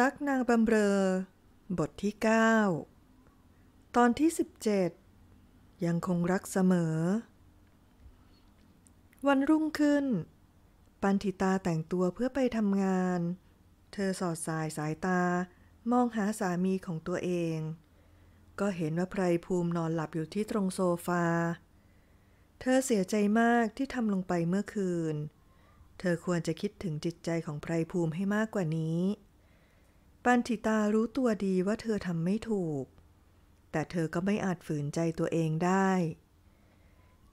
รักนางบำเรอ บทที่ 9 ตอนที่ 17 ยังคงรักเสมอ วันรุ่งขึ้น ปันธิตาแต่งตัวเพื่อไปทำงาน เธอสอดสายสายตา มองหาสามีของตัวเอง ก็เห็นว่าไพรภูมินอนหลับอยู่ที่ตรงโซฟา เธอเสียใจมากที่ทำลงไปเมื่อคืน เธอควรจะคิดถึงจิตใจของไพรภูมิให้มากกว่านี้ปันธิตารู้ตัวดีว่าเธอทำไม่ถูก แต่เธอก็ไม่อาจฝืนใจตัวเองได้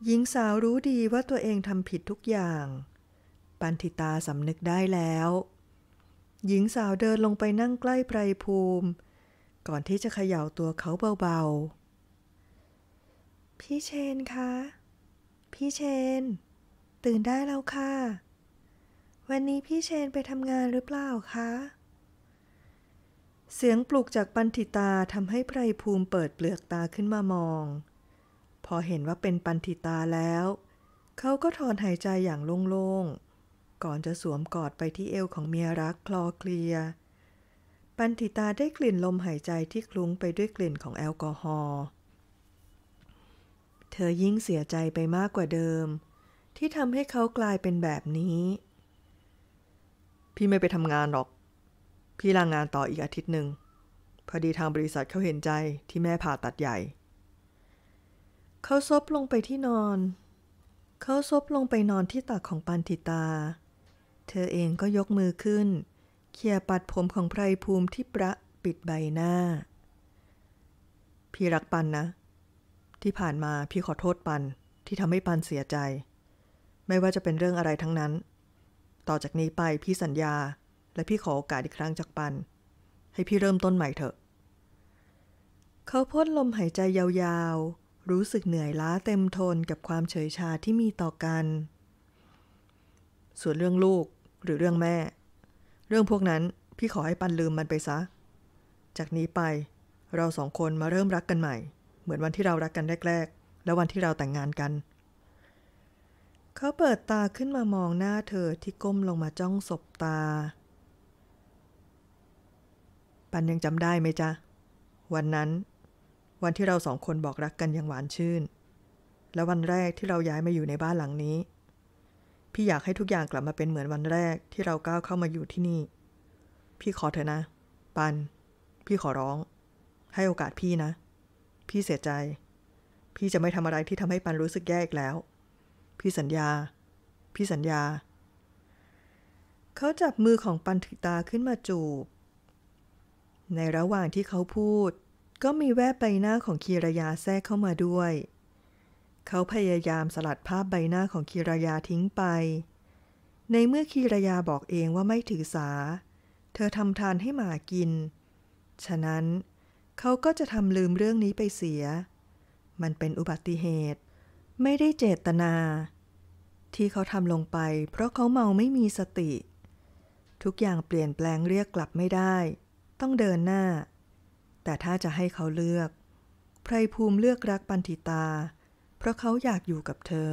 หญิงสาวรู้ดีว่าตัวเองทำผิดทุกอย่าง ปันธิตาสำนึกได้แล้ว หญิงสาวเดินลงไปนั่งใกล้ไพรภูมิ ก่อนที่จะเขย่าตัวเขาเบาๆ พี่เชนคะ พี่เชน ตื่นได้แล้วค่ะ วันนี้พี่เชนไปทำงานหรือเปล่าคะเสียงปลุกจากปันธิตาทำให้ไพรภูมิเปิดเปลือกตาขึ้นมามอง พอเห็นว่าเป็นปันธิตาแล้ว เขาก็ถอนหายใจอย่างโล่งๆ ก่อนจะสวมกอดไปที่เอวของเมียรักคลอเคลีย ปันธิตาได้กลิ่นลมหายใจที่คลุ้งไปด้วยกลิ่นของแอลกอฮอล์เธอยิ่งเสียใจไปมากกว่าเดิม ที่ทำให้เขากลายเป็นแบบนี้ พี่ไม่ไปทำงานหรอกพี่ลางงานต่ออีกอาทิตย์หนึ่งพอดีทางบริษัทเขาเห็นใจที่แม่ผ่าตัดใหญ่ เขาซบลงไปที่นอนเขาซบลงไปนอนที่ตักของปันทิตา เธอเองก็ยกมือขึ้น เขี่ยปัดผมของไพรภูมิที่ประปิดใบหน้า พี่รักปันนะ ที่ผ่านมาพี่ขอโทษปัน ที่ทำให้ปันเสียใจ ไม่ว่าจะเป็นเรื่องอะไรทั้งนั้น ต่อจากนี้ไปพี่สัญญาและพี่ขอโอกาสอีกครั้งจากปัน ให้พี่เริ่มต้นใหม่เถอะ เขาพ่นลมหายใจยาวๆ รู้สึกเหนื่อยล้าเต็มทนกับความเฉยชาที่มีต่อกัน ส่วนเรื่องลูกหรือเรื่องแม่ เรื่องพวกนั้นพี่ขอให้ปันลืมมันไปซะ จากนี้ไป เราสองคนมาเริ่มรักกันใหม่ เหมือนวันที่เรารักกันแรกๆ และวันที่เราแต่งงานกัน เขาเปิดตาขึ้นมามองหน้าเธอที่ก้มลงมาจ้องศบตาปันยังจำได้ไหมจ๊ะวันนั้น วันที่เราสองคนบอกรักกันอย่างหวานชื่น และวันแรกที่เราย้ายมาอยู่ในบ้านหลังนี้ พี่อยากให้ทุกอย่างกลับมาเป็นเหมือนวันแรกที่เราก้าวเข้ามาอยู่ที่นี่ พี่ขอเถอะนะ ปัน พี่ขอร้อง ให้โอกาสพี่นะ พี่เสียใจ พี่จะไม่ทำอะไรที่ทำให้ปันรู้สึกแย่อีกแล้ว พี่สัญญาพี่สัญญาเขาจับมือของปันถือตาขึ้นมาจูบในระหว่างที่เขาพูด ก็มีแวบใบหน้าของคีรยาแทรกเข้ามาด้วย เขาพยายามสลัดภาพใบหน้าของคีรยาทิ้งไป ในเมื่อคีรยาบอกเองว่าไม่ถือสา เธอทำทานให้หมากิน ฉะนั้น เขาก็จะทำลืมเรื่องนี้ไปเสีย มันเป็นอุบัติเหตุ ไม่ได้เจตนา ที่เขาทำลงไปเพราะเขาเมาไม่มีสติ ทุกอย่างเปลี่ยนแปลงเรียกกลับไม่ได้ต้องเดินหน้า แต่ถ้าจะให้เขาเลือกไพรภูมิเลือกรักปันธิตา เพราะเขาอยากอยู่กับเธอ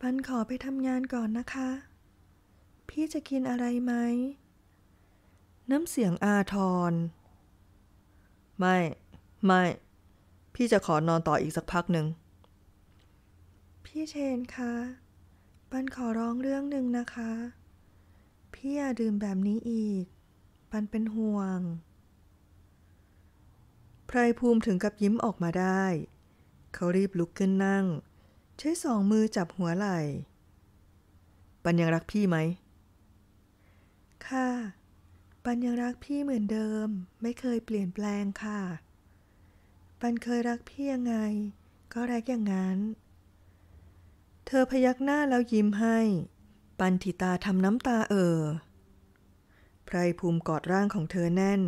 ปันขอไปทำงานก่อนนะคะ พี่จะกินอะไรไหม น้ำเสียงอาทร ไม่ ไม่ พี่จะขอนอนต่ออีกสักพักหนึ่ง พี่เชนคะ ปันขอร้องเรื่องหนึ่งนะคะ พี่อย่าดื่มแบบนี้อีกปันเป็นห่วง ไพรภูมิถึงกับยิ้มออกมาได้ เขารีบลุกขึ้นนั่ง ใช้สองมือจับหัวไหล่ปันยังรักพี่ไหม ค่ะ ปันยังรักพี่เหมือนเดิม ไม่เคยเปลี่ยนแปลงค่ะ ปันเคยรักพี่ยังไง ก็รักอย่างนั้น เธอพยักหน้าแล้วยิ้มให้ ปันทิตาทำน้ำตาเออ่อพรภูมิกอดร่างของเธอแน่น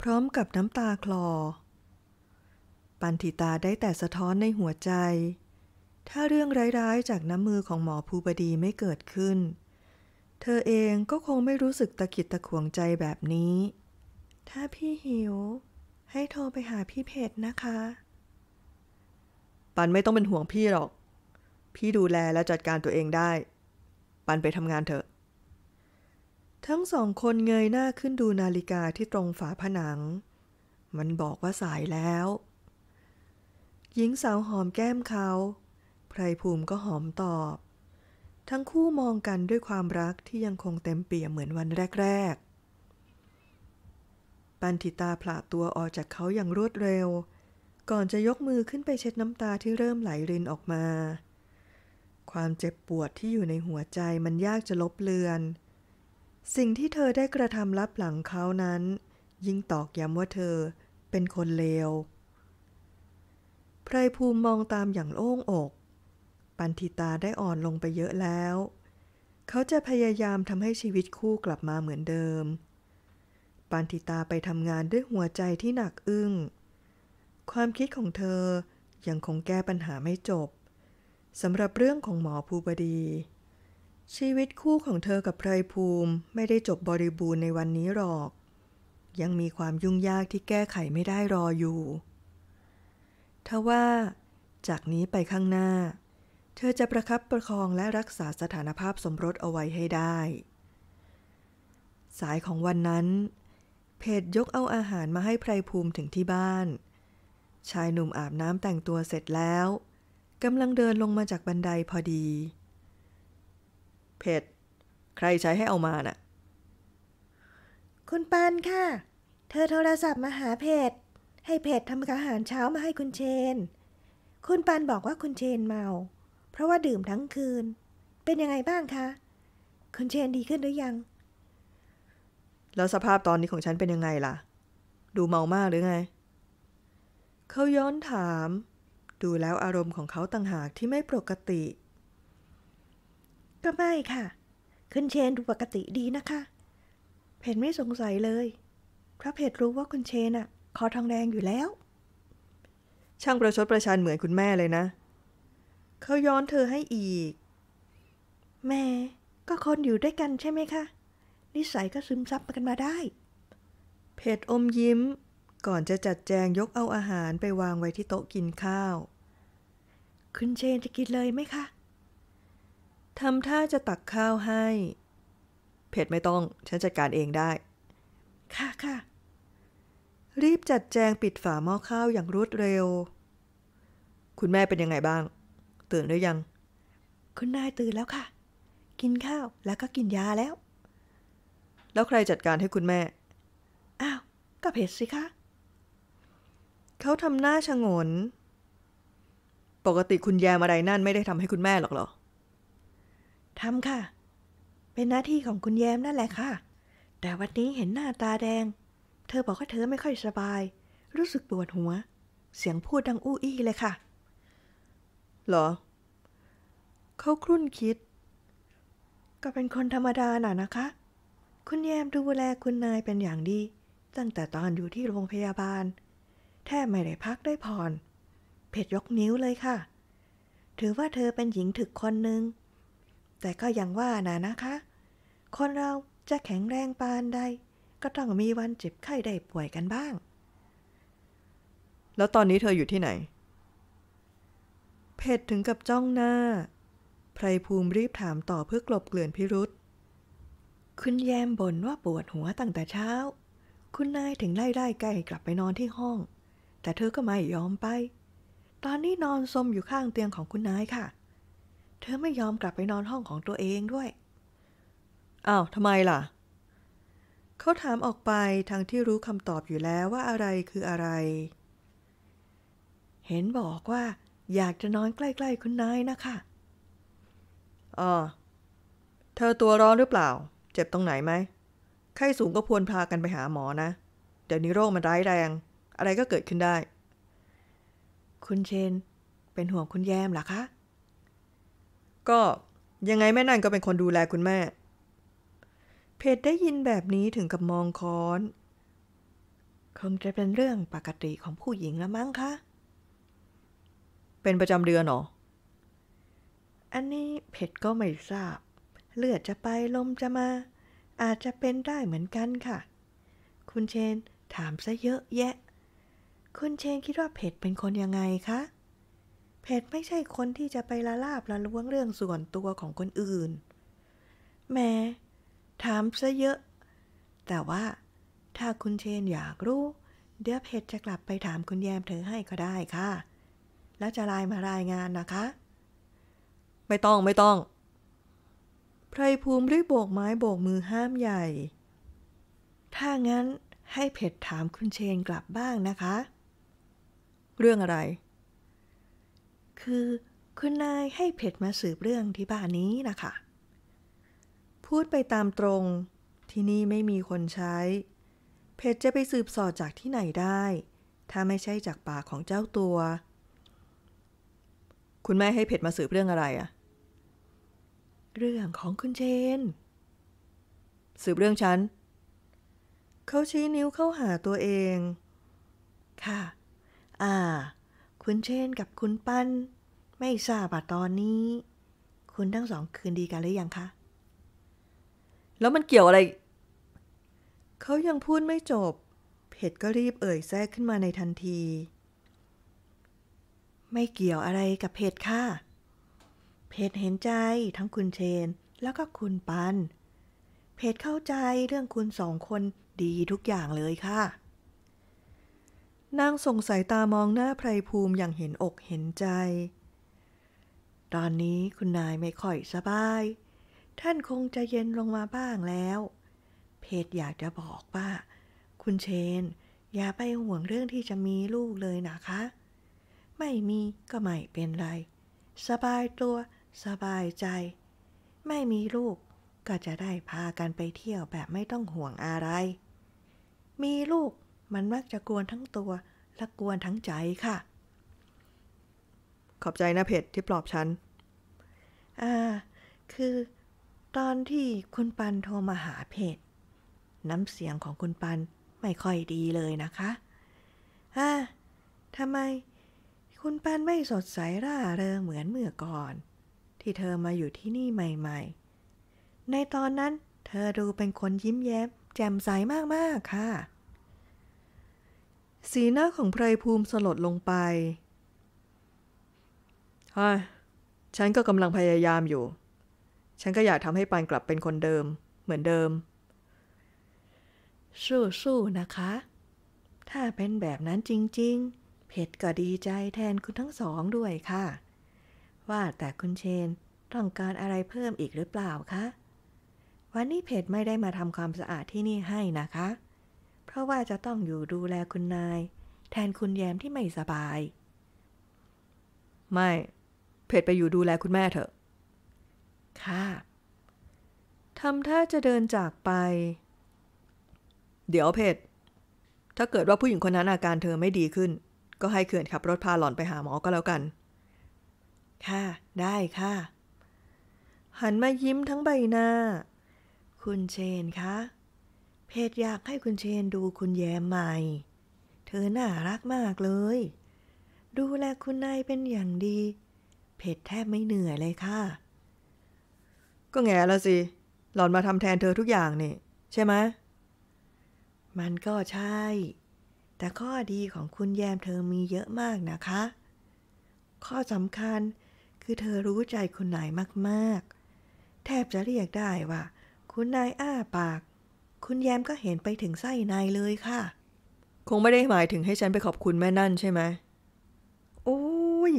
พร้อมกับน้ำตาคลอ ปันธิตาได้แต่สะท้อนในหัวใจ ถ้าเรื่องร้ายๆจากน้ำมือของหมอภูบดีไม่เกิดขึ้น เธอเองก็คงไม่รู้สึกตะขิดตะขวงใจแบบนี้ ถ้าพี่หิว ให้โทรไปหาพี่เพชรนะคะ ปันไม่ต้องเป็นห่วงพี่หรอก พี่ดูแลและจัดการตัวเองได้ ปันไปทำงานเถอะทั้งสองคนเงยหน้าขึ้นดูนาฬิกาที่ตรงฝาผนัง มันบอกว่าสายแล้ว หญิงสาวหอมแก้มเขา ไพรภูมิก็หอมตอบ ทั้งคู่มองกันด้วยความรักที่ยังคงเต็มเปี่ยมเหมือนวันแรก ๆ ปันธิตาผลาตัวออกจากเขาอย่างรวดเร็ว ก่อนจะยกมือขึ้นไปเช็ดน้ำตาที่เริ่มไหลรินออกมา ความเจ็บปวดที่อยู่ในหัวใจมันยากจะลบเลือนสิ่งที่เธอได้กระทำลับหลังเขานั้น ยิ่งตอกย้ำว่าเธอเป็นคนเลวไพรภูมิมองตามอย่างโล่งอก ปันธิตาได้อ่อนลงไปเยอะแล้ว เขาจะพยายามทำให้ชีวิตคู่กลับมาเหมือนเดิม ปันธิตาไปทำงานด้วยหัวใจที่หนักอึ้งความคิดของเธอยังคงแก้ปัญหาไม่จบสำหรับเรื่องของหมอภูบดีชีวิตคู่ของเธอกับไพรภูมิ ไม่ได้จบบริบูรณ์ในวันนี้หรอก ยังมีความยุ่งยากที่แก้ไขไม่ได้รออยู่ ทว่า จากนี้ไปข้างหน้า เธอจะประครับประคองและรักษาสถานภาพสมรสเอาไว้ให้ได้ สายของวันนั้น เพจยกเอาอาหารมาให้ไพรภูมิถึงที่บ้าน ชายหนุ่มอาบน้ำแต่งตัวเสร็จแล้วกำลังเดินลงมาจากบันไดพอดีเผ็ดใครใช้ให้เอามาน่ะ คุณปันค่ะ เธอโทรศัพท์มาหาเพจให้เพจทำอาหารเช้ามาให้คุณเชน คุณปันบอกว่าคุณเชนเมา เพราะว่าดื่มทั้งคืน เป็นยังไงบ้างคะ คุณเชนดีขึ้นหรือยัง แล้วสภาพตอนนี้ของฉันเป็นยังไงล่ะ ดูเมามากหรือไง เขาย้อนถาม ดูแล้วอารมณ์ของเขาต่างหากที่ไม่ปกติเก็ไม่ค่ะ คุณเชนดูปกติดีนะคะ เพนไม่สงสัยเลยเพราะเพนรู้ว่าคุณเชนอะคอทองแดงอยู่แล้ว ช่างประชดประชันเหมือนคุณแม่เลยนะเขาย้อนเธอให้อีก แม่ก็คนอยู่ด้วยกันใช่ไหมคะ นิสัยก็ซึมซับกันมาได้เพจอมยิ้มก่อนจะจัดแจงยกเอาอาหารไปวางไว้ที่โต๊ะกินข้าว คุณเชนจะกินเลยไหมคะทำท่าจะตักข้าวให้ เพ็ดไม่ต้อง ฉันจัดการเองได้ ค่ะค่ะ รีบจัดแจงปิดฝาหม้อข้าวอย่างรวดเร็ว คุณแม่เป็นยังไงบ้าง ตื่นหรือยัง คุณนายตื่นแล้วค่ะ กินข้าวแล้วก็กินยาแล้ว แล้วใครจัดการให้คุณแม่ อ้าวก็เพ็ดสิคะเขาทำหน้าชะงน ปกติคุณแยมอะไรนั่นไม่ได้ทำให้คุณแม่หรอกหรอทำค่ะ เป็นหน้าที่ของคุณแย้มนั่นแหละค่ะ แต่วันนี้เห็นหน้าตาแดง เธอบอกว่าเธอไม่ค่อยสบาย รู้สึกปวดหัว เสียงพูดดังอู้อี้เลยค่ะหรอ เขาครุ่นคิด ก็เป็นคนธรรมดาน่ะนะคะ คุณแยมดูแลคุณนายเป็นอย่างดี ตั้งแต่ตอนอยู่ที่โรงพยาบาล แทบไม่ได้พักได้ผ่อน เพ็ดยกนิ้วเลยค่ะ ถือว่าเธอเป็นหญิงถึกคนหนึ่งแต่ก็ยังว่านะนะคะ คนเราจะแข็งแรงปานใด ก็ต้องมีวันเจ็บไข้ได้ป่วยกันบ้าง แล้วตอนนี้เธออยู่ที่ไหน เพชรถึงกับจ้องหน้า ไพรภูมิรีบถามต่อเพื่อกลบเกลื่อนพิรุษคุณแยมบ่นว่าปวดหัวตั้งแต่เช้า คุณนายถึงไล่ไล่ใกล้กลับไปนอนที่ห้อง แต่เธอก็ไม่ยอมไป ตอนนี้นอนซมอยู่ข้างเตียงของคุณนายค่ะเธอไม่ยอมกลับไปนอนห้องของตัวเองด้วย อ้าวทำไมล่ะ เขาถามออกไปทั้งที่รู้คำตอบอยู่แล้วว่าอะไรคืออะไร เห็นบอกว่า อยากจะนอนใกล้ๆคุณนายนะคะออเธอตัวร้อนหรือเปล่า เจ็บตรงไหนไหม ไข้สูงก็ควรพากันไปหาหมอนะ เดี๋ยวนี้โรคมันร้ายแรง อะไรก็เกิดขึ้นได้ คุณเชน เป็นห่วงคุณแยมหรอคะก็ยังไงแม่นั่นก็เป็นคนดูแลคุณแม่ เพจได้ยินแบบนี้ถึงกับมองค้อนคงจะเป็นเรื่องปกติของผู้หญิงละมั้งคะ เป็นประจำเดือนหรอ อันนี้เพจก็ไม่ทราบ เลือดจะไปลมจะมา อาจจะเป็นได้เหมือนกันค่ะ คุณเชนถามซะเยอะแยะ คุณเชนคิดว่าเพจเป็นคนยังไงคะเพจไม่ใช่คนที่จะไปละลาบละล้วงเรื่องส่วนตัวของคนอื่น แม้ ถามซะเยอะ แต่ว่าถ้าคุณเชนอยากรู้เดี๋ยวเพจจะกลับไปถามคุณแยมเธอให้ก็ได้ค่ะ แล้วจะรายมารายงานนะคะ ไม่ต้องไม่ต้อง ไพรภูมิรีบโบกไม้โบกมือห้ามใหญ่ ถ้างั้นให้เพจถามคุณเชนกลับบ้างนะคะ เรื่องอะไรคือคุณนายให้เพชดมาสืบเรื่องที่บ้านนี้นะคะพูดไปตามตรง ที่นี่ไม่มีคนใช้ เพชดจะไปสืบสอดจากที่ไหนได้ ถ้าไม่ใช่จากปากของเจ้าตัว คุณแม่ให้เพชดมาสืบเรื่องอะไรอะเรื่องของคุณเจนสืบเรื่องฉันเขาชี้นิ้วเข้าหาตัวเอง ค่ะ อ่าคุณเชนกับคุณปั้นไม่ทราบตอนนี้คุณทั้งสองคืนดีกันหรือยังคะ แล้วมันเกี่ยวอะไร เขายังพูดไม่จบ เพชรก็รีบเอ่ยแทรก ขึ้นมาในทันที ไม่เกี่ยวอะไรกับเพชรค่ะ เพชรเห็นใจทั้งคุณเชน แล้วก็คุณปันเพชรเข้าใจเรื่องคุณสองคนดีทุกอย่างเลยค่ะนางส่งสายตามองหน้าไพรภูมิอย่างเห็นอกเห็นใจ ตอนนี้คุณนายไม่ค่อยสบาย ท่านคงจะเย็นลงมาบ้างแล้ว เพจอยากจะบอกว่าคุณเชน อย่าไปห่วงเรื่องที่จะมีลูกเลยนะคะ ไม่มีก็ไม่เป็นไร สบายตัวสบายใจ ไม่มีลูกก็จะได้พากันไปเที่ยวแบบไม่ต้องห่วงอะไร มีลูกมันมักจะกวนทั้งตัวและกวนทั้งใจค่ะ ขอบใจนะเพจที่ปลอบฉันอ่าคือ ตอนที่คุณปันโทรมาหาเพจน้ำเสียงของคุณปันไม่ค่อยดีเลยนะคะอ่าทำไม คุณปันไม่สดใสร่าเริงเหมือนเมื่อก่อน ที่เธอมาอยู่ที่นี่ใหม่ๆ ในตอนนั้นเธอดูเป็นคนยิ้มแย้มแจ่มใสมากๆค่ะสีหน้าของไพรภูมิสลดลงไปเฮ้ฉันก็กำลังพยายามอยู่ ฉันก็อยากทำให้ปานกลับเป็นคนเดิม เหมือนเดิม สู้ ๆ นะคะ ถ้าเป็นแบบนั้นจริงๆ เพชรก็ดีใจแทนคุณทั้งสองด้วยค่ะ ว่าแต่คุณเชนต้องการอะไรเพิ่มอีกหรือเปล่าคะ วันนี้เพชรไม่ได้มาทำความสะอาดที่นี่ให้นะคะเพราะว่าจะต้องอยู่ดูแลคุณนาย แทนคุณแยมที่ไม่สบาย ไม่ เพชรไปอยู่ดูแลคุณแม่เถอะ ค่ะทำท่าจะเดินจากไป เดี๋ยวเพชร ถ้าเกิดว่าผู้หญิงคนนั้นอาการเธอไม่ดีขึ้น ก็ให้เขื่อนขับรถพาหล่อนไปหาหมอก็แล้วกัน ค่ะ ได้ค่ะ หันมายิ้มทั้งใบหน้า คุณเชนคะเพจอยากให้คุณเชนดูคุณแย้มใหม่ เธอน่ารักมากเลย ดูแลคุณนายเป็นอย่างดี เพจแทบไม่เหนื่อยเลยค่ะ ก็แง่ละสิ หล่อนมาทำแทนเธอทุกอย่างนี่ ใช่ไหมมันก็ใช่ แต่ข้อดีของคุณแยมเธอมีเยอะมากนะคะ ข้อสำคัญคือเธอรู้ใจคุณนายมากๆ แทบจะเรียกได้ว่า คุณนายอ้าปากคุณแยมก็เห็นไปถึงไส้ในเลยค่ะ คงไม่ได้หมายถึงให้ฉันไปขอบคุณแม่นั่นใช่ไหม โอ้ย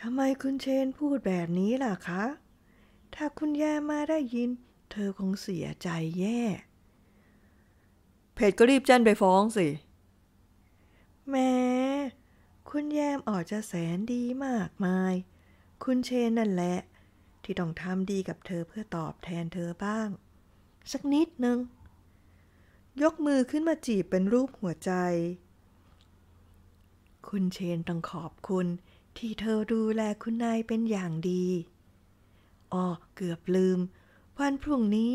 ทำไมคุณเชนพูดแบบนี้ล่ะคะ ถ้าคุณแยมมาได้ยิน เธอคงเสียใจแย่ เพจก็รีบแจ้งไปฟ้องสิ แม้ คุณแยมออกจะแสนดีมากมาย คุณเชนนั่นแหละ ที่ต้องทำดีกับเธอเพื่อตอบแทนเธอบ้าง สักนิดนึงยกมือขึ้นมาจีบเป็นรูปหัวใจ คุณเชนต้องขอบคุณที่เธอดูแลคุณนายเป็นอย่างดี อ๋อ เกือบลืม วันพรุ่งนี้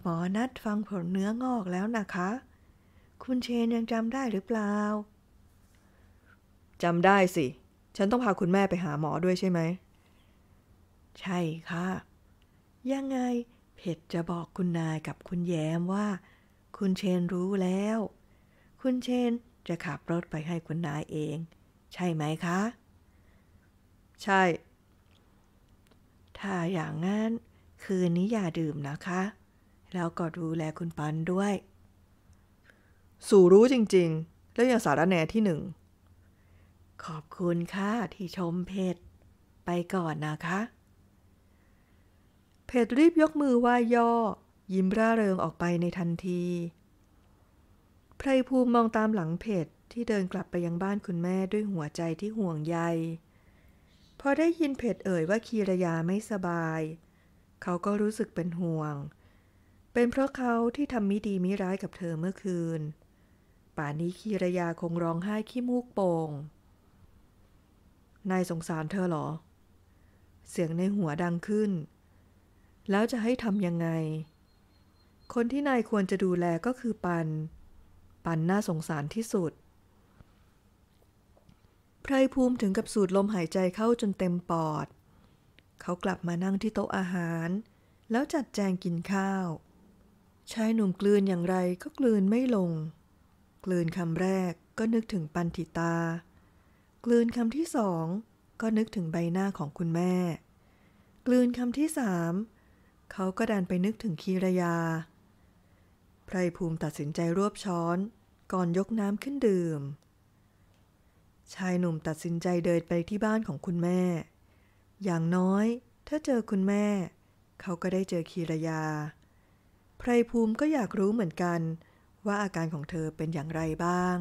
หมอนัดฟังผลเนื้องอกแล้วนะคะ คุณเชนยังจำได้หรือเปล่า จำได้สิ ฉันต้องพาคุณแม่ไปหาหมอด้วยใช่ไหม ใช่ค่ะ ยังไงเพชรจะบอกคุณนายกับคุณแย้มว่าคุณเชนรู้แล้ว คุณเชนจะขับรถไปให้คุณนายเอง ใช่ไหมคะ ใช่ ถ้าอย่างนั้นคืนนี้อย่าดื่มนะคะ แล้วก็ดูแลคุณปันด้วย สู่รู้จริงๆ แล้วยังสารแนนที่หนึ่ง ขอบคุณค่ะที่ชมเพจ ไปก่อนนะคะ เพจรีบยกมือไหว้ย่อยิ้มร่าเริงออกไปในทันที ไพรภูมิมองตามหลังเพจที่เดินกลับไปยังบ้านคุณแม่ด้วยหัวใจที่ห่วงใย พอได้ยินเพจเอ่ยว่าคีรยาไม่สบาย เขาก็รู้สึกเป็นห่วง เป็นเพราะเขาที่ทำมิดีมิร้ายกับเธอเมื่อคืน ป่านนี้คีรยาคงร้องไห้ขี้มูกโปง่ง นายสงสารเธอหรอ เสียงในหัวดังขึ้น แล้วจะให้ทำยังไงคนที่นายควรจะดูแลก็คือปัน ปันน่าสงสารที่สุด ไพรภูมิถึงกับสูดลมหายใจเข้าจนเต็มปอด เขากลับมานั่งที่โต๊ะอาหาร แล้วจัดแจงกินข้าวชายหนุ่มกลืนอย่างไรก็กลืนไม่ลง กลืนคำแรกก็นึกถึงปันทิตา กลืนคำที่สอง ก็นึกถึงใบหน้าของคุณแม่ กลืนคำที่สามเขาก็ดันไปนึกถึงคีรยาไพรภูมิตัดสินใจรวบช้อนก่อนยกน้ำขึ้นดื่ม ชายหนุ่มตัดสินใจเดินไปที่บ้านของคุณแม่ อย่างน้อยถ้าเจอคุณแม่เขาก็ได้เจอคีรยา ไพรภูมิก็อยากรู้เหมือนกันว่าอาการของเธอเป็นอย่างไรบ้าง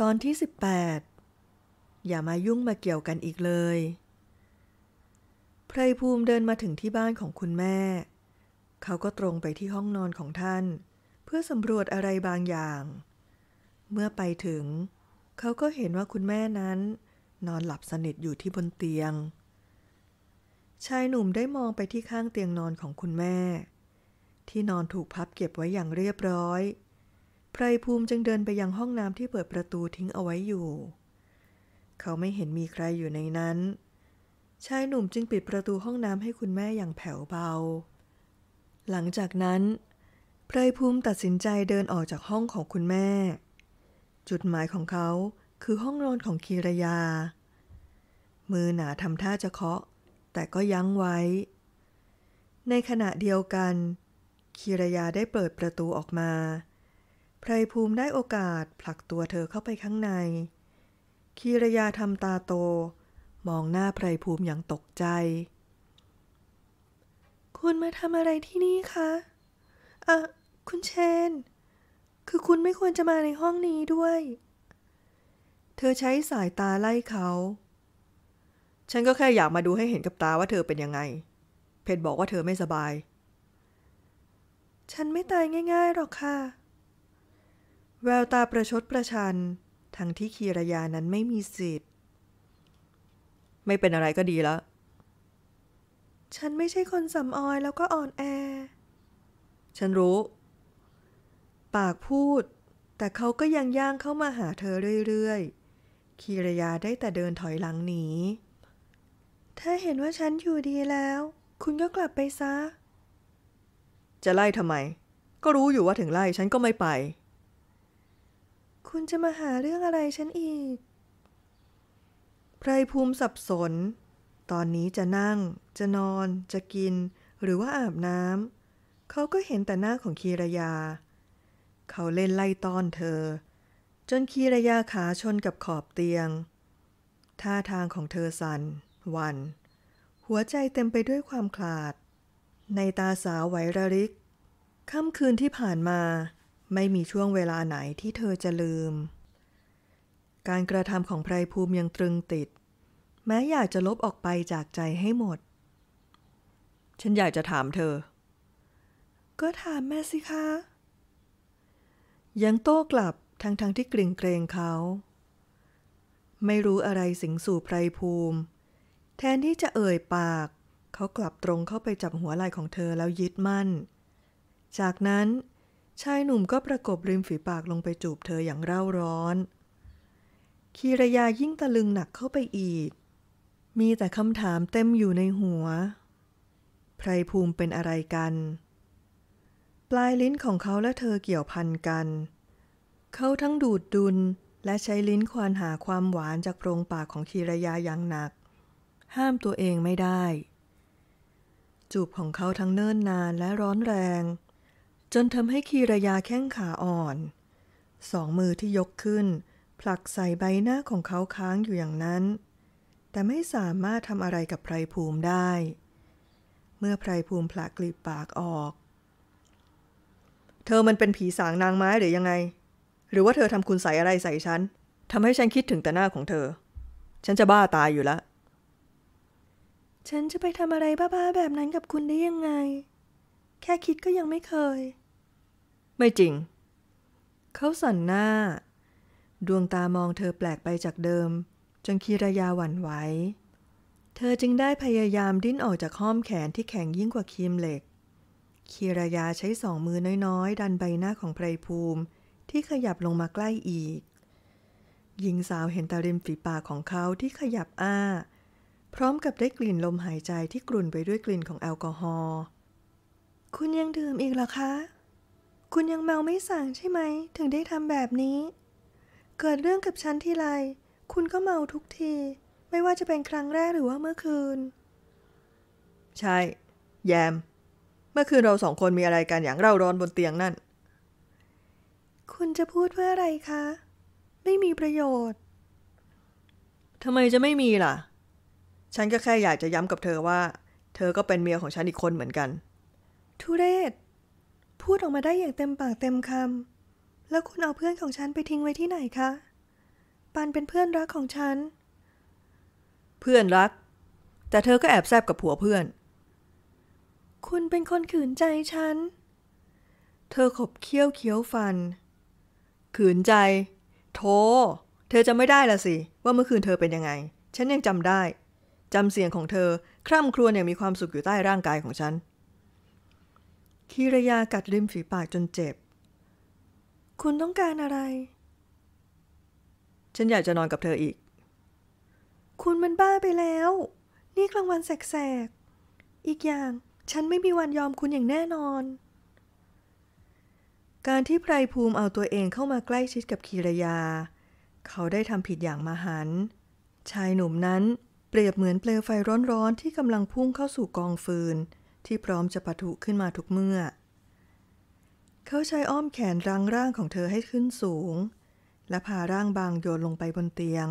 ตอนที่ 18 อย่ามายุ่งมาเกี่ยวกันอีกเลยไพรภูมิเดินมาถึงที่บ้านของคุณแม่ เขาก็ตรงไปที่ห้องนอนของท่าน เพื่อสำรวจอะไรบางอย่าง เมื่อไปถึงเขาก็เห็นว่าคุณแม่นั้น นอนหลับสนิทอยู่ที่บนเตียง ชายหนุ่มได้มองไปที่ข้างเตียงนอนของคุณแม่ ที่นอนถูกพับเก็บไว้อย่างเรียบร้อย ไพรภูมิจึงเดินไปยังห้องน้ำที่เปิดประตูทิ้งเอาไว้อยู่ เขาไม่เห็นมีใครอยู่ในนั้นชายหนุ่มจึงปิดประตูห้องน้ำให้คุณแม่อย่างแผ่วเบา หลังจากนั้นไพรภูมิตัดสินใจเดินออกจากห้องของคุณแม่ จุดหมายของเขาคือห้องนอนของคีรยา มือหนาทำท่าจะเคาะ แต่ก็ยั้งไว้ ในขณะเดียวกัน คีรยาได้เปิดประตูออกมาไพรภูมิได้โอกาสผลักตัวเธอเข้าไปข้างใน คีรยาทำตาโตมองหน้าไพรภูมิอย่างตกใจ คุณมาทำอะไรที่นี่คะ อ่ะ คุณเชน คือคุณไม่ควรจะมาในห้องนี้ด้วย เธอใช้สายตาไล่เขา ฉันก็แค่อยากมาดูให้เห็นกับตาว่าเธอเป็นยังไง เพชรบอกว่าเธอไม่สบาย ฉันไม่ตายง่ายๆหรอกค่ะ แววตาประชดประชัน ทั้งที่คีรยานั้นไม่มีสิทธิไม่เป็นอะไรก็ดีแล้ว ฉันไม่ใช่คนสำออยแล้วก็อ่อนแอ ฉันรู้ ปากพูด แต่เขาก็ยังย่างเข้ามาหาเธอเรื่อยๆคีรยาได้แต่เดินถอยหลังหนี ถ้าเห็นว่าฉันอยู่ดีแล้ว คุณก็กลับไปซะ จะไล่ทำไม ก็รู้อยู่ว่าถึงไล่ฉันก็ไม่ไป คุณจะมาหาเรื่องอะไรฉันอีกไพรภูมิสับสน ตอนนี้จะนั่ง จะนอน จะกิน หรือว่าอาบน้ำ เขาก็เห็นแต่หน้าของคีรยา เขาเล่นไล่ต้อนเธอ จนคีรยาขาชนกับขอบเตียง ท่าทางของเธอสัน่นวัน หัวใจเต็มไปด้วยความขลาด ในตาสาวไหวระริก ค่ำคืนที่ผ่านมาไม่มีช่วงเวลาไหนที่เธอจะลืมการกระทำของไพรภูมิยังตรึงติด แม้อยากจะลบออกไปจากใจให้หมด ฉันอยากจะถามเธอ ก็ถามแม่สิคะ ยังโต้กลับทั้งๆงที่กลิ่งเกรงเขา ไม่รู้อะไรสิงสู่ไพรภูมิ แทนที่จะเอ่ยปาก เขากลับตรงเข้าไปจับหัวไหล่ของเธอแล้วยึดมั่น จากนั้นชายหนุ่มก็ประกบริมฝีปากลงไปจูบเธออย่างเร่าร้อนคีรยายิ่งตะลึงหนักเข้าไปอีก มีแต่คำถามเต็มอยู่ในหัว ไพรภูมิเป็นอะไรกัน ปลายลิ้นของเขาและเธอเกี่ยวพันกัน เขาทั้งดูดดุลและใช้ลิ้นควานหาความหวานจากโพรงปากของคีรยาอย่างหนัก ห้ามตัวเองไม่ได้ จูบของเขาทั้งเนิ่นนานและร้อนแรง จนทำให้คีรยาแข้งขาอ่อน สองมือที่ยกขึ้นผลักใส่ใบหน้าของเขาค้างอยู่อย่างนั้น แต่ไม่สามารถทำอะไรกับไพรภูมิได้ เมื่อไพรภูมิผลักกลีบปากออก เธอมันเป็นผีสางนางไม้หรือยังไง หรือว่าเธอทำคุณใส่อะไรใส่ฉันทำให้ฉันคิดถึงแต่หน้าของเธอ ฉันจะบ้าตายอยู่ละ ฉันจะไปทำอะไรบ้าๆแบบนั้นกับคุณได้ยังไง แค่คิดก็ยังไม่เคย ไม่จริง เขาสั่นหน้าดวงตามองเธอแปลกไปจากเดิมจนคีรยาหวั่นไหว เธอจึงได้พยายามดิ้นออกจากห้อมแขนที่แข็งยิ่งกว่าคีมเหล็กคีรยาใช้สองมือน้อยๆ ดันใบหน้าของไพรภูมิที่ขยับลงมาใกล้อีก หญิงสาวเห็นตาริมฝีปากของเขาที่ขยับอ้า พร้อมกับได้กลิ่นลมหายใจที่กลุ่นไปด้วยกลิ่นของแอลกอฮอล์ คุณยังดื่มอีกเหรอคะ คุณยังเมาไม่สั่งใช่ไหม ถึงได้ทำแบบนี้เกิดเรื่องกับฉันทีไร คุณก็เมาทุกที ไม่ว่าจะเป็นครั้งแรกหรือว่าเมื่อคืน ใช่ แยม เมื่อคืนเราสองคนมีอะไรกัน อย่างเร่าร้อนบนเตียงนั่น คุณจะพูดเพื่ออะไรคะ ไม่มีประโยชน์ ทำไมจะไม่มีล่ะ ฉันก็แค่อยากจะย้ำกับเธอว่า เธอก็เป็นเมียของฉันอีกคนเหมือนกัน ทุเรศพูดออกมาได้อย่างเต็มปากเต็มคำแล้วคุณเอาเพื่อนของฉันไปทิ้งไว้ที่ไหนคะปันเป็นเพื่อนรักของฉัน เพื่อนรัก แต่เธอก็แอบแซบกับผัวเพื่อน คุณเป็นคนขืนใจฉัน เธอขบเคี้ยวเคี้ยวฟัน ขืนใจ โธเธอจะไม่ได้ละสิ ว่าเมื่อคืนเธอเป็นยังไง ฉันยังจำได้ จำเสียงของเธอคร่าครวญอย่างมีความสุขอยู่ใต้ร่างกายของฉันคิรยากัดริมฝีปากจนเจ็บคุณต้องการอะไร ฉันอยากจะนอนกับเธออีก คุณมันบ้าไปแล้ว นี่กลางวันแสกๆ อีกอย่างฉันไม่มีวันยอมคุณอย่างแน่นอน การที่ไพรภูมิเอาตัวเองเข้ามาใกล้ชิดกับคีรยา เขาได้ทำผิดอย่างมหันชายหนุ่มนั้นเปรียบเหมือนเปลวไฟร้อนๆที่กำลังพุ่งเข้าสู่กองฟืน ที่พร้อมจะปะทุขึ้นมาทุกเมื่อเขาใช้อ้อมแขนรังร่างของเธอให้ขึ้นสูง และพาร่างบางโยนลงไปบนเตียง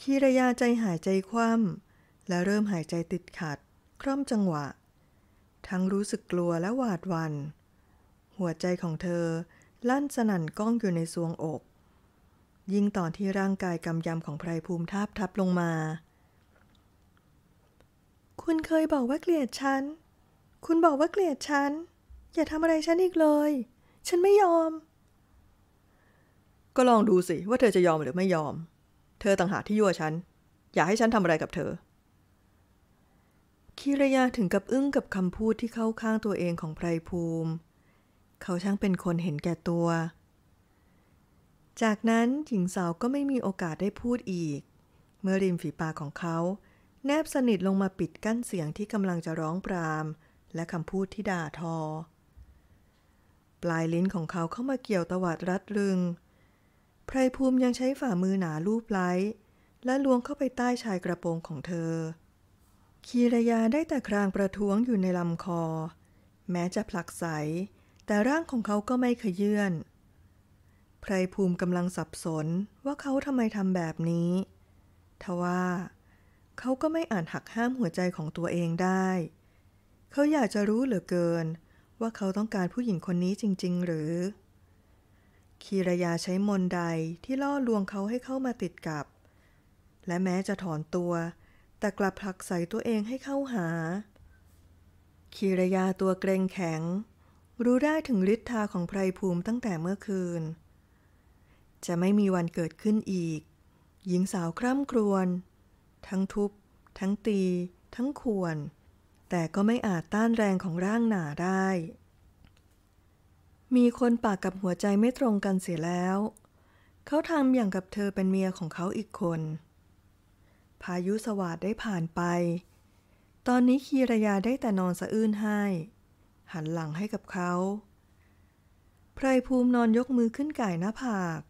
คีรยาใจหายใจคว่ำและเริ่มหายใจติดขัด คร่อมจังหวะ ทั้งรู้สึกกลัวและหวาดวัน หัวใจของเธอ ลั่นสนั่นก้องอยู่ในซวงอก ยิ่งตอนที่ร่างกายกำยำของไพรภูมิทับทับลงมา คุณเคยบอกว่าเกลียดฉัน คุณบอกว่าเกลียดฉันอย่าทำอะไรฉันอีกเลย ฉันไม่ยอม ก็ลองดูสิว่าเธอจะยอมหรือไม่ยอม เธอต่างหากที่ยั่วฉัน อย่าให้ฉันทำอะไรกับเธอ คิรยาถึงกับอึ้ง กับคำพูดที่เข้าข้างตัวเองของไพรภูมิ เขาช่างเป็นคนเห็นแก่ตัว จากนั้นหญิงสาวก็ไม่มีโอกาสได้พูดอีก เมื่อริมฝีปากของเขา แนบสนิทลงมาปิดกั้นเสียงที่กำลังจะร้องปรามและคำพูดที่ด่าทอปลายลิ้นของเขาเข้ามาเกี่ยวตวัดรัดรึง ไพรภูมิยังใช้ฝ่ามือหนาลูบไล้และลวงเข้าไปใต้ชายกระโปรงของเธอคีรยาได้แต่ครางประท้วงอยู่ในลำคอ แม้จะผลักใส แต่ร่างของเขาก็ไม่ขยื่นไพรภูมิกำลังสับสนว่าเขาทำไมทำแบบนี้ ทว่า เขาก็ไม่อาจหักห้ามหัวใจของตัวเองได้ เขาอยากจะรู้เหลือเกินว่าเขาต้องการผู้หญิงคนนี้จริง ๆ หรือ คีรยาใช้มนใดที่ล่อลวงเขาให้เข้ามาติดกับ และแม้จะถอนตัว แต่กลับผลักใส่ตัวเองให้เข้าหา คีรยาตัวเกรงแข็ง รู้ได้ถึงฤทธาของไพรภูมิตั้งแต่เมื่อคืน จะไม่มีวันเกิดขึ้นอีก หญิงสาวคร่ำครวญ ทั้งทุบ ทั้งตี ทั้งควรแต่ก็ไม่อาจต้านแรงของร่างหนาได้ มีคนปากกับหัวใจไม่ตรงกันเสียแล้ว เขาทำอย่างกับเธอเป็นเมียของเขาอีกคน พายุสวัสดได้ผ่านไป ตอนนี้คีรยาได้แต่นอนสะอื้นให้หันหลังให้กับเขาไพรภูมินอนยกมือขึ้นก่ายหน้าผาก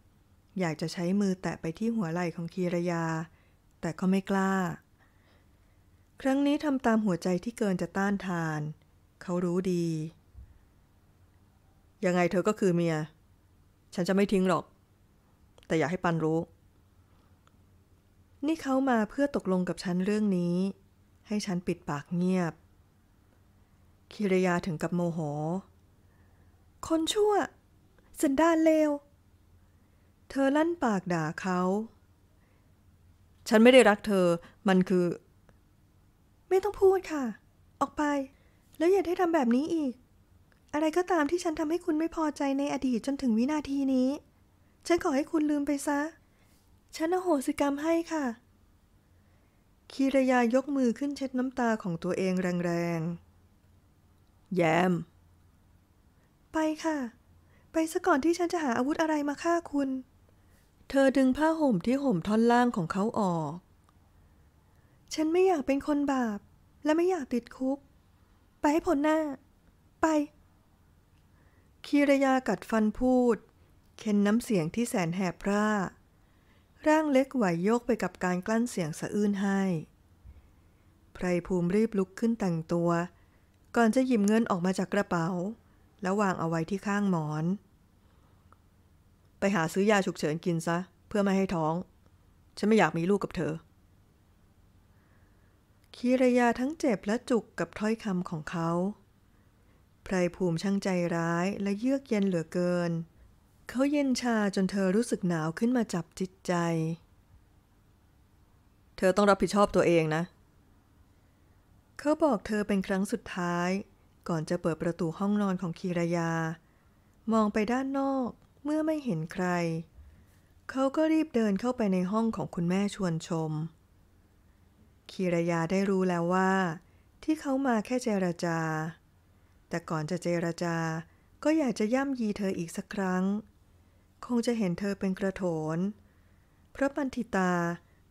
อยากจะใช้มือแตะไปที่หัวไหล่ของคีรยา แต่ก็ไม่กล้าครั้งนี้ทำตามหัวใจที่เกินจะต้านทาน เขารู้ดี ยังไงเธอก็คือเมีย ฉันจะไม่ทิ้งหรอก แต่อย่าให้ปันรู้ นี่เขามาเพื่อตกลงกับฉันเรื่องนี้ ให้ฉันปิดปากเงียบคิรยาถึงกับโมโห คนชั่วสันดานเลว เธอลั่นปากด่าเขา ฉันไม่ได้รักเธอ มันคือไม่ต้องพูดค่ะ ออกไป แล้วอย่าได้ทำแบบนี้อีก อะไรก็ตามที่ฉันทำให้คุณไม่พอใจในอดีตจนถึงวินาทีนี้ ฉันขอให้คุณลืมไปซะ ฉันอโหสิกรรมให้ค่ะ คีรยายกมือขึ้นเช็ดน้ำตาของตัวเองแรงๆ แยม ไปค่ะ ไปซะก่อนที่ฉันจะหาอาวุธอะไรมาฆ่าคุณ เธอดึงผ้าห่มที่ห่มท่อนล่างของเขาออกฉันไม่อยากเป็นคนบาป และไม่อยากติดคุก ไปให้ผลหน้า ไปคีรยากัดฟันพูดเค้นน้ำเสียงที่แสนแหบพร่าร่างเล็กไหวโยกไปกับการกลั้นเสียงสะอื้นให้ไพรภูมิรีบลุกขึ้นแต่งตัว ก่อนจะหยิบเงินออกมาจากกระเป๋า แล้ววางเอาไว้ที่ข้างหมอน ไปหาซื้อยาฉุกเฉินกินซะเพื่อไม่ให้ท้อง ฉันไม่อยากมีลูกกับเธอคีรยาทั้งเจ็บและจุกกับถ้อยคำของเขา ไพรภูมิช่างใจร้ายและเยือกเย็นเหลือเกิน เขาเย็นชาจนเธอรู้สึกหนาวขึ้นมาจับจิตใจ เธอต้องรับผิดชอบตัวเองนะ เขาบอกเธอเป็นครั้งสุดท้าย ก่อนจะเปิดประตูห้องนอนของคีรยา มองไปด้านนอกเมื่อไม่เห็นใคร เขาก็รีบเดินเข้าไปในห้องของคุณแม่ชวนชมคีรยาได้รู้แล้วว่า ที่เขามาแค่เจรจา แต่ก่อนจะเจรจาก็อยากจะย่ำยีเธออีกสักครั้ง คงจะเห็นเธอเป็นกระโถน เพราะปันธิตา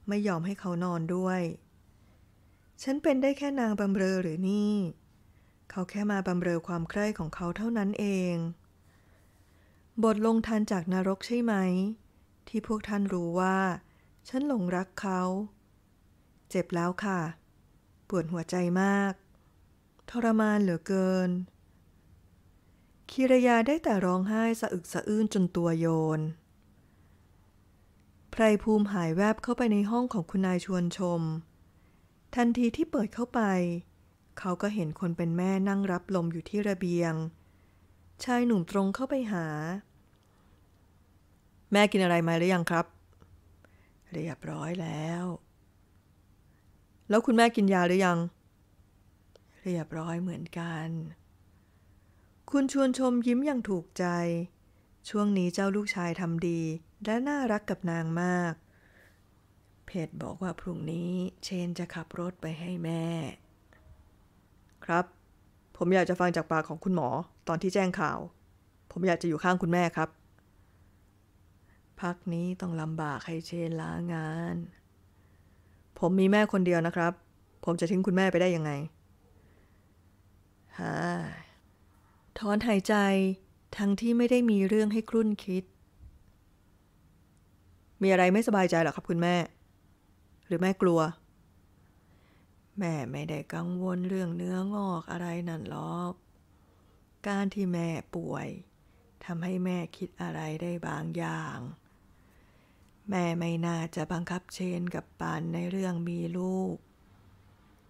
ไม่ยอมให้เขานอนด้วย ฉันเป็นได้แค่นางบำเรอหรือนี่ เขาแค่มาบำเรอความใคร่ของเขาเท่านั้นเอง บทลงทันจากนรกใช่ไหม ที่พวกท่านรู้ว่า ฉันหลงรักเขาเจ็บแล้วค่ะ ปวดหัวใจมาก ทรมานเหลือเกินคิรยาได้แต่ร้องไห้สะอึกสะอื้นจนตัวโยนไพรภูมิหายแวบเข้าไปในห้องของคุณนายชวนชม ทันทีที่เปิดเข้าไป เขาก็เห็นคนเป็นแม่นั่งรับลมอยู่ที่ระเบียง ชายหนุ่มตรงเข้าไปหา แม่กินอะไรมาหรือยังครับ เรียบร้อยแล้วแล้วคุณแม่กินยาหรือยัง เรียบร้อยเหมือนกัน คุณชวนชมยิ้มอย่างถูกใจ ช่วงนี้เจ้าลูกชายทำดี และน่ารักกับนางมาก เพจบอกว่าพรุ่งนี้ เชนจะขับรถไปให้แม่ ครับ ผมอยากจะฟังจากปากของคุณหมอตอนที่แจ้งข่าว ผมอยากจะอยู่ข้างคุณแม่ครับ พักนี้ต้องลำบากให้เชนลางานผมมีแม่คนเดียวนะครับ ผมจะทิ้งคุณแม่ไปได้ยังไงฮ่าถอนหายใจทั้งที่ไม่ได้มีเรื่องให้ครุ่นคิด มีอะไรไม่สบายใจหรอครับคุณแม่ หรือแม่กลัว แม่ไม่ได้กังวลเรื่องเนื้องอกอะไรนั่นหรอกการที่แม่ป่วยทำให้แม่คิดอะไรได้บางอย่างแม่ไม่น่าจะบังคับเชนกับปานในเรื่องมีลูก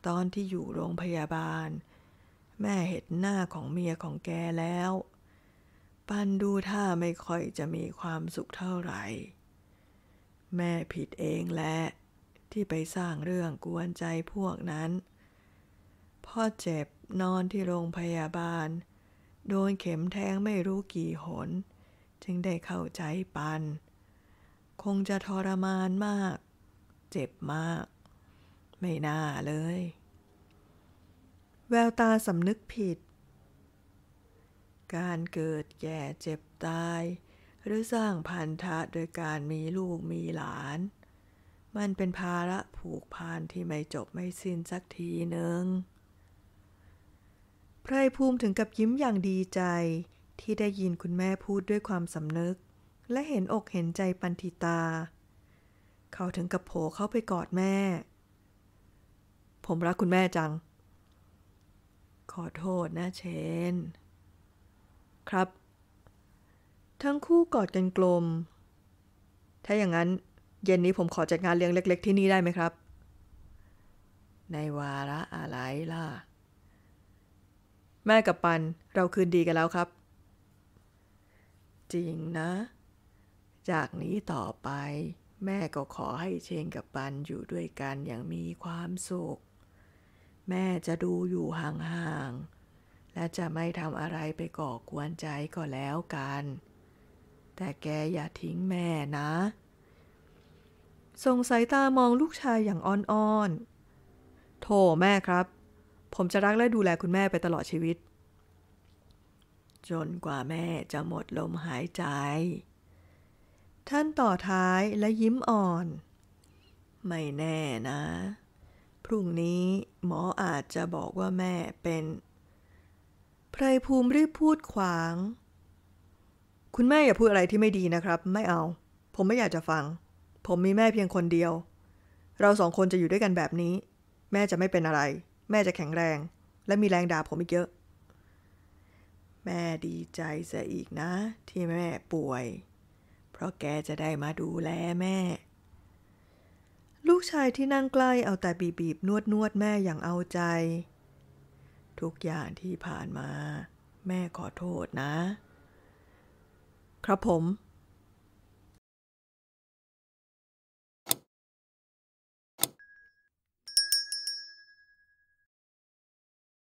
ตอนที่อยู่โรงพยาบาล แม่เห็นหน้าของเมียของแกแล้ว ปันดูท่าไม่ค่อยจะมีความสุขเท่าไหร่ แม่ผิดเองแหละที่ไปสร้างเรื่องกวนใจพวกนั้น พ่อเจ็บนอนที่โรงพยาบาล โดนเข็มแทงไม่รู้กี่หน จึงได้เข้าใจปันคงจะทรมานมาก เจ็บมาก ไม่น่าเลย แววตาสำนึกผิด การเกิดแก่เจ็บตาย หรือสร้างพันธะโดยการมีลูกมีหลาน มันเป็นภาระผูกพันที่ไม่จบไม่สิ้นสักทีหนึ่งไพรภูมิถึงกับยิ้มอย่างดีใจ ที่ได้ยินคุณแม่พูดด้วยความสำนึกและเห็นอกเห็นใจปันธิตา เขาถึงกับโผเข้าไปกอดแม่ ผมรักคุณแม่จัง ขอโทษนะเชน ครับ ทั้งคู่กอดกันกลม ถ้าอย่างนั้นเย็นนี้ผมขอจัดงานเลี้ยงเล็กๆที่นี่ได้ไหมครับ ในวาระอะไรล่ะ แม่กับปันเราคืนดีกันแล้วครับ จริงนะจากนี้ต่อไป แม่ก็ขอให้เชงกับปันอยู่ด้วยกันอย่างมีความสุข แม่จะดูอยู่ห่างๆ และจะไม่ทำอะไรไปก่อกวนใจก็แล้วกัน แต่แกอย่าทิ้งแม่นะส่งสายตามองลูกชายอย่างอ่อนๆโถแม่ครับ ผมจะรักและดูแลคุณแม่ไปตลอดชีวิต จนกว่าแม่จะหมดลมหายใจท่านต่อท้ายและยิ้มอ่อน ไม่แน่นะ พรุ่งนี้หมออาจจะบอกว่าแม่เป็น ไพรภูมิรีบพูดขวาง คุณแม่อย่าพูดอะไรที่ไม่ดีนะครับ ไม่เอา ผมไม่อยากจะฟัง ผมมีแม่เพียงคนเดียว เราสองคนจะอยู่ด้วยกันแบบนี้ แม่จะไม่เป็นอะไร แม่จะแข็งแรง และมีแรงด่าผมอีกเยอะ แม่ดีใจซะอีกนะ ที่แม่ป่วยเพราะแกจะได้มาดูแลแม่ ลูกชายที่นั่งใกล้เอาแต่บีบบีบนวดนวดแม่อย่างเอาใจ ทุกอย่างที่ผ่านมา แม่ขอโทษนะ ครับผม